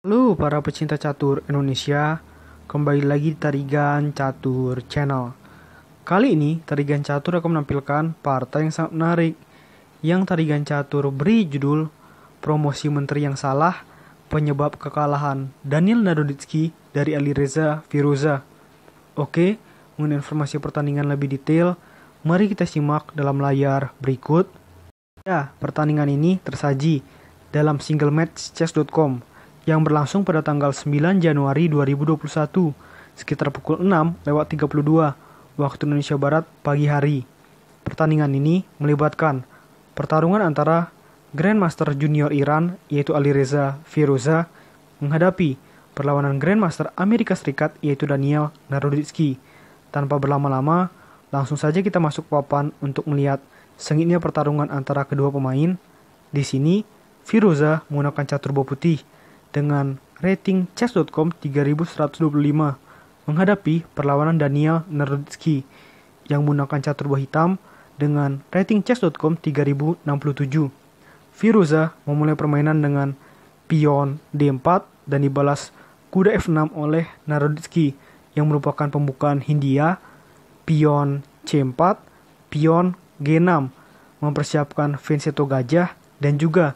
Halo para pecinta catur Indonesia, kembali lagi di Tarigan Catur Channel. Kali ini Tarigan Catur akan menampilkan partai yang sangat menarik yang Tarigan Catur beri judul Promosi Menteri yang Salah Penyebab Kekalahan Daniel Nadoditsky dari Ali Reza Firuza. Oke, mengenai informasi pertandingan lebih detail, mari kita simak dalam layar berikut. Ya, pertandingan ini tersaji dalam single match chess.com yang berlangsung pada tanggal 9 Januari 2021 sekitar pukul 6 lewat 32 waktu Indonesia Barat pagi hari. Pertandingan ini melibatkan pertarungan antara Grandmaster Junior Iran yaitu Ali Reza Firoza menghadapi perlawanan Grandmaster Amerika Serikat yaitu Daniel Naroditsky. Tanpa berlama-lama, langsung saja kita masuk papan untuk melihat sengitnya pertarungan antara kedua pemain. Di sini, Firoza menggunakan catur bawah putih, dengan rating chess.com 3125 menghadapi perlawanan Daniel Nerdsky yang menggunakan catur buah hitam dengan rating chess.com 3067. Firuza memulai permainan dengan pion D4 dan dibalas kuda F6 oleh Naroditsky yang merupakan pembukaan Hindia, pion C4, pion G6, mempersiapkan Vincento gajah dan juga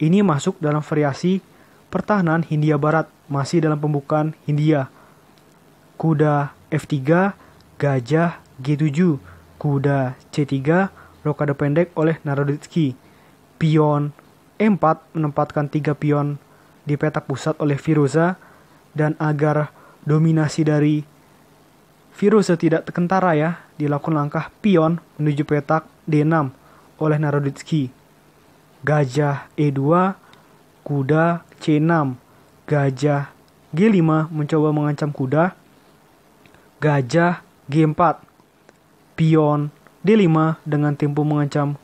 ini masuk dalam variasi Pertahanan Hindia Barat masih dalam pembukaan Hindia. Kuda F3, Gajah G7, Kuda C3, rokade pendek oleh Naroditsky. Pion E4 menempatkan tiga pion di petak pusat oleh Firoza dan agar dominasi dari Firoza tidak terkentara ya, dilakukan langkah pion menuju petak D6 oleh Naroditsky. Gajah E2, kuda C6 gajah G5 mencoba mengancam kuda, gajah G4, pion D5 dengan tempo mengancam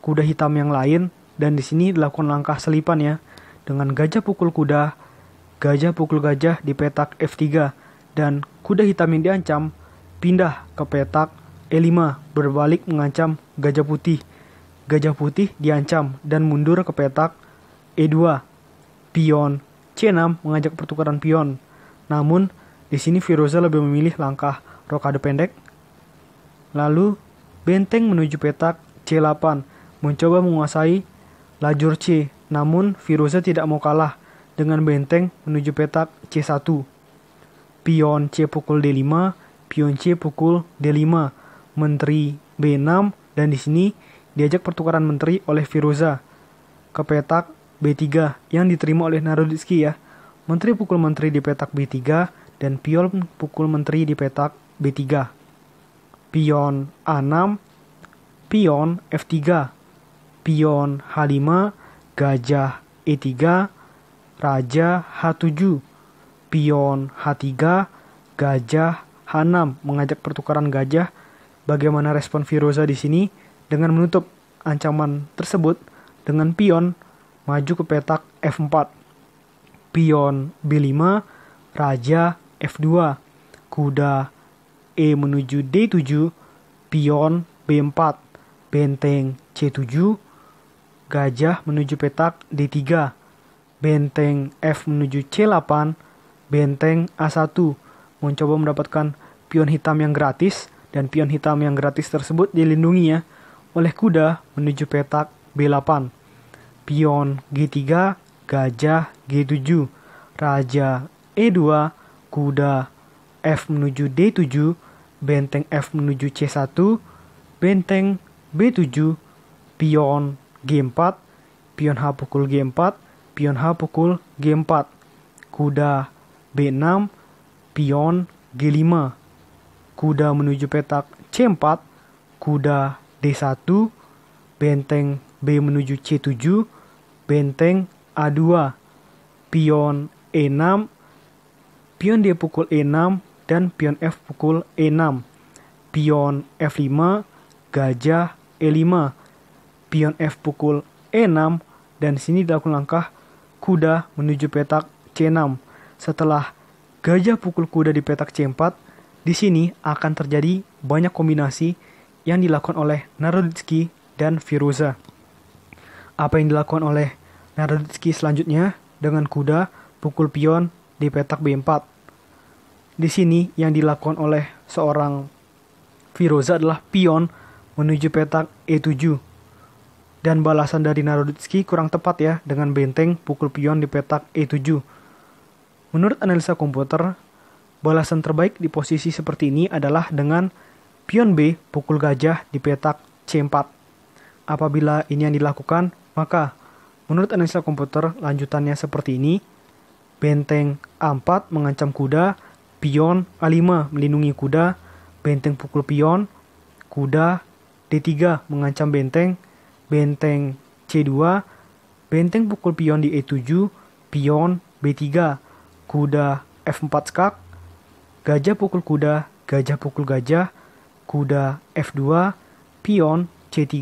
kuda hitam yang lain dan di sini dilakukan langkah selipan ya dengan gajah pukul kuda, gajah pukul gajah di petak F3 dan kuda hitam yang diancam pindah ke petak E5 berbalik mengancam gajah putih. Gajah putih diancam dan mundur ke petak E2 pion. C6 mengajak pertukaran pion. Namun, di sini Firoza lebih memilih langkah rokade pendek. Lalu, benteng menuju petak C8 mencoba menguasai lajur C. Namun, Firoza tidak mau kalah dengan benteng menuju petak C1. Pion C pukul D5, pion C pukul D5, menteri B6, dan di sini diajak pertukaran menteri oleh Firoza ke petak B3 yang diterima oleh Naroditsky ya. Menteri pukul menteri di petak B3 dan pion pukul menteri di petak B3. Pion A6, pion F3, pion H5, gajah E3, raja H7, pion H3, gajah H6 mengajak pertukaran gajah. Bagaimana respon Firoza di sini dengan menutup ancaman tersebut dengan pion maju ke petak F4. Pion B5, raja F2, kuda E menuju D7, pion B4, benteng C7, gajah menuju petak D3, benteng F menuju C8, benteng A1, mencoba mendapatkan pion hitam yang gratis, dan pion hitam yang gratis tersebut dilindungi ya, oleh kuda menuju petak B8 pion G3, gajah G7, raja E2, kuda F menuju D7, benteng F menuju C1, benteng B7, pion G4, pion H pukul G4, pion H pukul G4, kuda B6, pion G5, kuda menuju petak C4, kuda D1, benteng B menuju C7, benteng A2, pion E6, pion D pukul E6, dan pion F pukul E6, pion F5, gajah E5, pion F pukul E6, dan sini dilakukan langkah kuda menuju petak C6. Setelah gajah pukul kuda di petak C4, di sini akan terjadi banyak kombinasi yang dilakukan oleh Narodzki dan Firuza. Apa yang dilakukan oleh Naroditsky selanjutnya dengan kuda pukul pion di petak B4. Di sini yang dilakukan oleh seorang Firoza adalah pion menuju petak E7. Dan balasan dari Naroditsky kurang tepat ya dengan benteng pukul pion di petak E7. Menurut analisa komputer, balasan terbaik di posisi seperti ini adalah dengan pion B pukul gajah di petak C4. Apabila ini yang dilakukan, maka, menurut analisa komputer, lanjutannya seperti ini. Benteng A4 mengancam kuda, pion A5 melindungi kuda, benteng pukul pion, kuda D3 mengancam benteng, benteng C2, benteng pukul pion di E7, pion B3, kuda F4 skak, gajah pukul kuda, gajah pukul gajah, kuda F2, pion C3,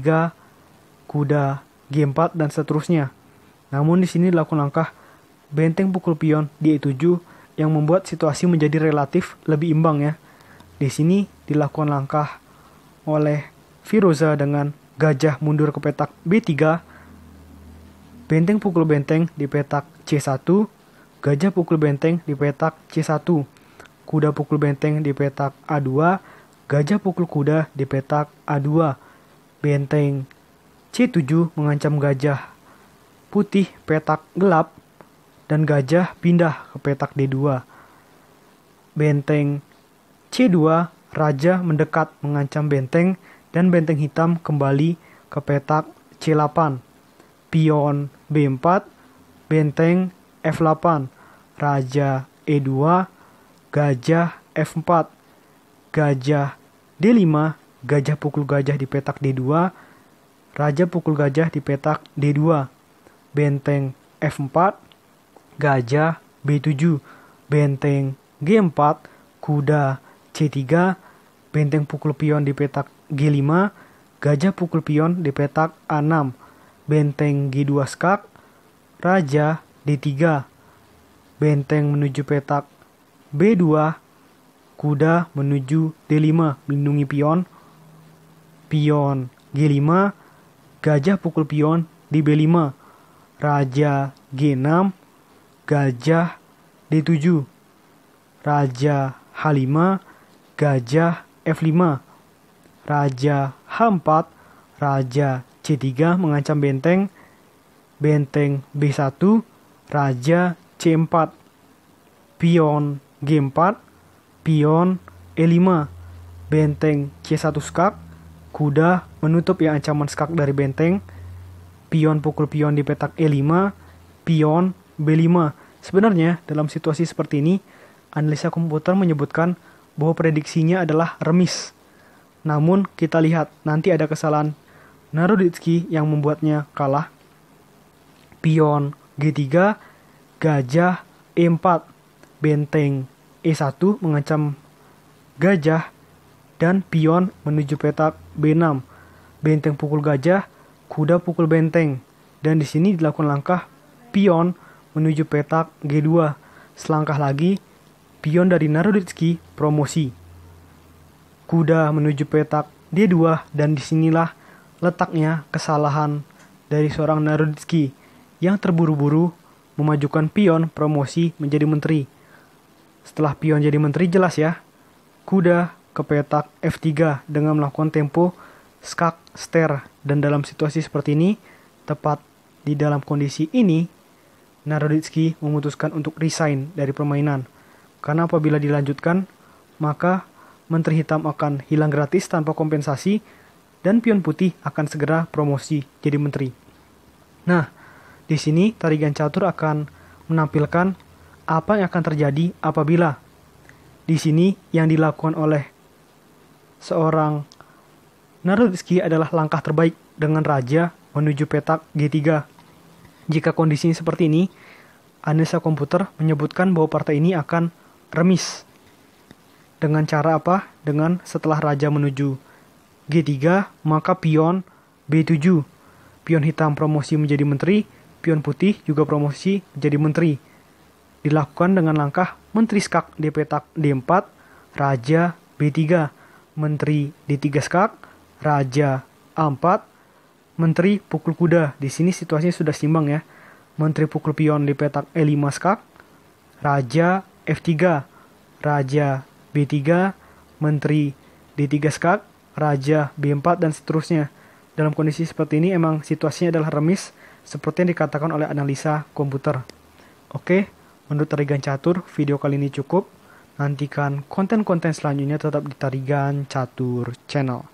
kuda G4 dan seterusnya. Namun di sini dilakukan langkah benteng pukul pion di E7 yang membuat situasi menjadi relatif lebih imbang ya. Di sini dilakukan langkah oleh Firoza dengan gajah mundur ke petak B3, benteng pukul benteng di petak C1, gajah pukul benteng di petak C1, kuda pukul benteng di petak A2, gajah pukul kuda di petak A2, benteng C7 mengancam gajah putih petak gelap dan gajah pindah ke petak D2. Benteng C2 raja mendekat mengancam benteng dan benteng hitam kembali ke petak C8. Pion B4, benteng F8, raja E2, gajah F4, gajah D5, gajah pukul gajah di petak D2 Raja pukul gajah di petak D2, benteng F4, gajah B7, benteng G4, kuda C3, benteng pukul pion di petak G5, gajah pukul pion di petak A6, benteng G2 skak, raja D3, benteng menuju petak B2, kuda menuju D5 melindungi pion, pion G5, gajah pukul pion di B5, raja G6, gajah D7, raja H5, gajah F5, raja H4, raja C3 mengancam benteng, benteng B1, raja C4, pion G4, pion E5, benteng C1 skak, kuda menutup yang ancaman skak dari benteng, pion pukul pion di petak E5, pion B5. Sebenarnya, dalam situasi seperti ini, analisa komputer menyebutkan bahwa prediksinya adalah remis. Namun, kita lihat nanti ada kesalahan Naruditsky yang membuatnya kalah. Pion G3, gajah E4, benteng E1 mengancam gajah dan pion menuju petak B6, benteng pukul gajah, kuda pukul benteng, dan di sini dilakukan langkah pion menuju petak G2. Selangkah lagi, pion dari Naruditski promosi. Kuda menuju petak D2 dan disinilah letaknya kesalahan dari seorang Naruditski yang terburu-buru memajukan pion promosi menjadi menteri. Setelah pion jadi menteri jelas ya, kuda ke petak F3 dengan melakukan tempo skak ster dan dalam situasi seperti ini tepat di dalam kondisi ini Naroditsky memutuskan untuk resign dari permainan karena apabila dilanjutkan maka menteri hitam akan hilang gratis tanpa kompensasi dan pion putih akan segera promosi jadi menteri. Nah, di sini tarigan catur akan menampilkan apa yang akan terjadi apabila di sini yang dilakukan oleh seorang Narutski adalah langkah terbaik dengan raja menuju petak G3. Jika kondisinya seperti ini, analisa komputer menyebutkan bahwa partai ini akan remis. Dengan cara apa? Dengan setelah raja menuju G3, maka pion B7. Pion hitam promosi menjadi menteri, pion putih juga promosi menjadi menteri. Dilakukan dengan langkah menteri skak di petak D4, raja B3 menteri di tiga skak, raja A4, menteri pukul kuda. Di sini situasinya sudah simbang ya. Menteri pukul pion di petak E5 skak, raja F3, raja B3, menteri D3 skak, raja B4 dan seterusnya. Dalam kondisi seperti ini emang situasinya adalah remis seperti yang dikatakan oleh analisa komputer. Oke, menurut Regan Catur, video kali ini cukup. Nantikan konten-konten selanjutnya tetap di Tarigan Catur Channel.